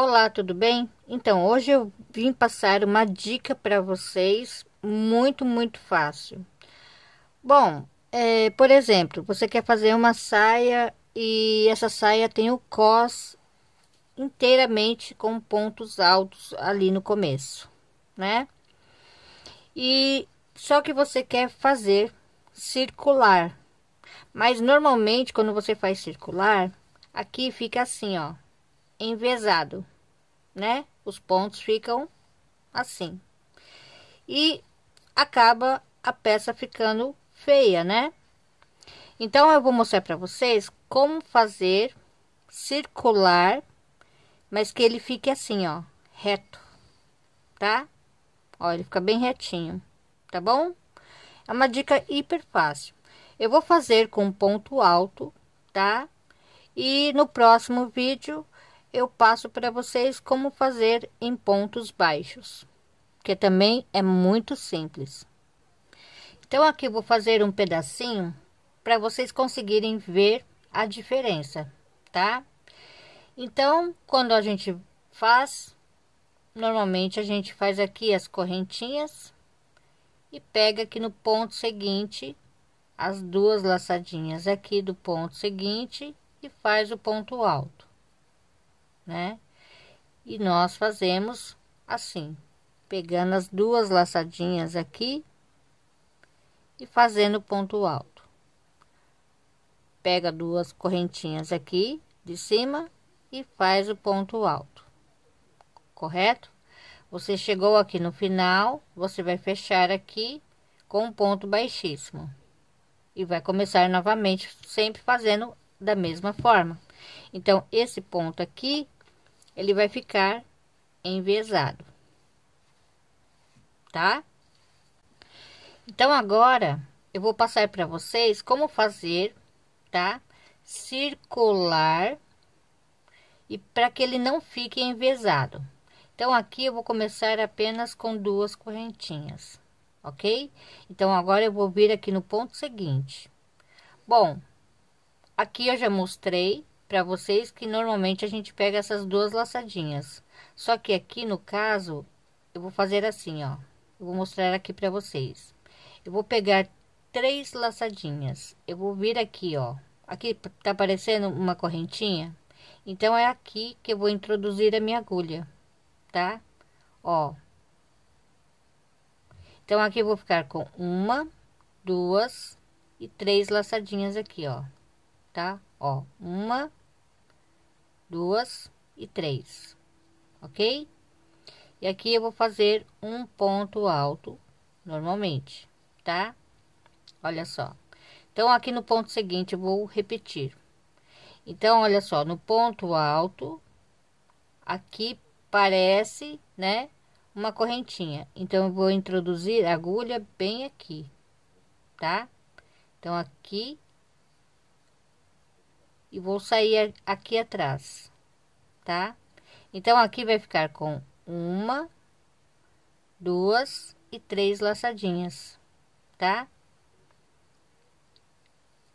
Olá, tudo bem? Então, hoje eu vim passar uma dica para vocês muito, muito fácil. Bom, é, por exemplo, você quer fazer uma saia e essa saia tem o cos inteiramente com pontos altos ali no começo, né? E só que você quer fazer circular. Mas normalmente quando você faz circular, aqui fica assim, ó envezado, né? Os pontos ficam assim. E acaba a peça ficando feia, né? Então eu vou mostrar para vocês como fazer circular, mas que ele fique assim, ó, reto, tá? Ó, ele fica bem retinho, tá bom? É uma dica hiper fácil. Eu vou fazer com ponto alto, tá? E no próximo vídeo eu passo para vocês como fazer em pontos baixos, que também é muito simples. Então, aqui vou fazer um pedacinho para vocês conseguirem ver a diferença, tá? Então, quando a gente faz, normalmente a gente faz aqui as correntinhas e pega aqui no ponto seguinte as duas laçadinhas aqui do ponto seguinte e faz o ponto alto né? E nós fazemos assim, pegando as duas laçadinhas aqui e fazendo ponto alto. Pega duas correntinhas aqui de cima e faz o ponto alto, correto? Você chegou aqui no final, você vai fechar aqui com um ponto baixíssimo e vai começar novamente, sempre fazendo da mesma forma. Então, esse ponto aqui ele vai ficar envesado, tá? Então, agora eu vou passar para vocês como fazer, tá? Circular e para que ele não fique envesado. Então, aqui eu vou começar apenas com duas correntinhas, ok? Então, agora eu vou vir aqui no ponto seguinte. Bom, aqui eu já mostrei para vocês que normalmente a gente pega essas duas laçadinhas. Só que aqui no caso, eu vou fazer assim, ó. Eu vou mostrar aqui para vocês. Eu vou pegar três laçadinhas. Eu vou vir aqui, ó. Aqui tá aparecendo uma correntinha. Então é aqui que eu vou introduzir a minha agulha, tá? Ó. Então aqui eu vou ficar com uma, duas e três laçadinhas aqui, ó. Tá? Ó, uma, duas e três, ok? E aqui eu vou fazer um ponto alto normalmente, tá? Olha só. Então, aqui no ponto seguinte, eu vou repetir. Então, olha só, no ponto alto, aqui parece, né, uma correntinha. Então, eu vou introduzir agulha bem aqui, tá? Então, aqui e vou sair aqui atrás, tá? Então, aqui vai ficar com uma, duas e três laçadinhas, tá?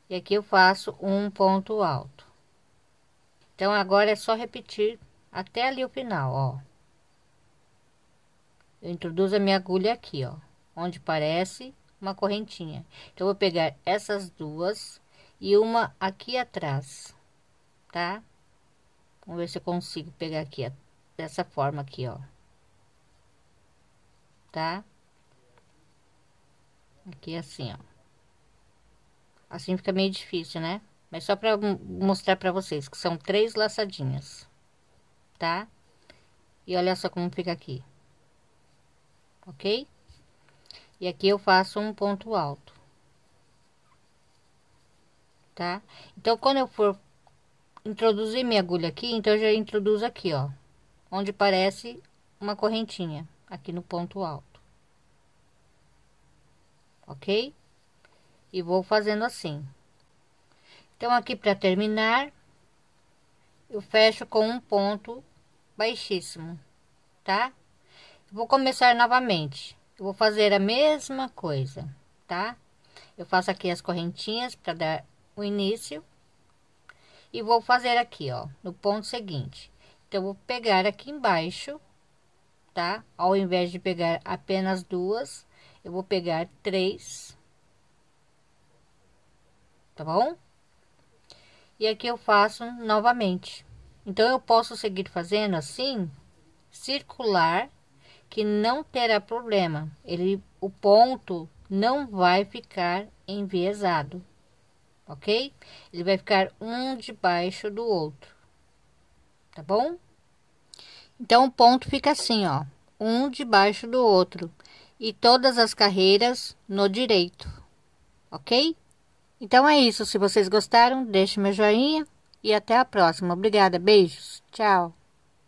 E aqui eu faço um ponto alto. Então, agora é só repetir até ali o final, ó. Eu introduzo a minha agulha aqui, ó, onde parece uma correntinha. Então, eu vou pegar essas duas e uma aqui atrás, tá? Vamos ver se eu consigo pegar aqui, ó, dessa forma aqui, ó. Tá? Aqui é assim, ó. Assim fica meio difícil, né? Mas só pra mostrar pra vocês que são três laçadinhas, tá? E olha só como fica aqui. Ok? E aqui eu faço um ponto alto tá? Então, quando eu for introduzir minha agulha aqui, então eu já introduzo aqui, ó, onde parece uma correntinha, aqui no ponto alto. Ok? E vou fazendo assim. Então, aqui para terminar, eu fecho com um ponto baixíssimo, tá? Vou começar novamente. Eu vou fazer a mesma coisa, tá? Eu faço aqui as correntinhas para dar o início e vou fazer aqui, ó, no ponto seguinte. Então, vou pegar aqui embaixo, tá? Ao invés de pegar apenas duas, eu vou pegar três, tá bom? E aqui eu faço novamente. Então, eu posso seguir fazendo assim, circular, que não terá problema. Ele, o ponto não vai ficar enviesado ok? Ele vai ficar um debaixo do outro, tá bom? Então, o ponto fica assim, ó, um debaixo do outro e todas as carreiras no direito, ok? Então é isso. Se vocês gostaram, deixe meu joinha e até a próxima. Obrigada, beijos, tchau.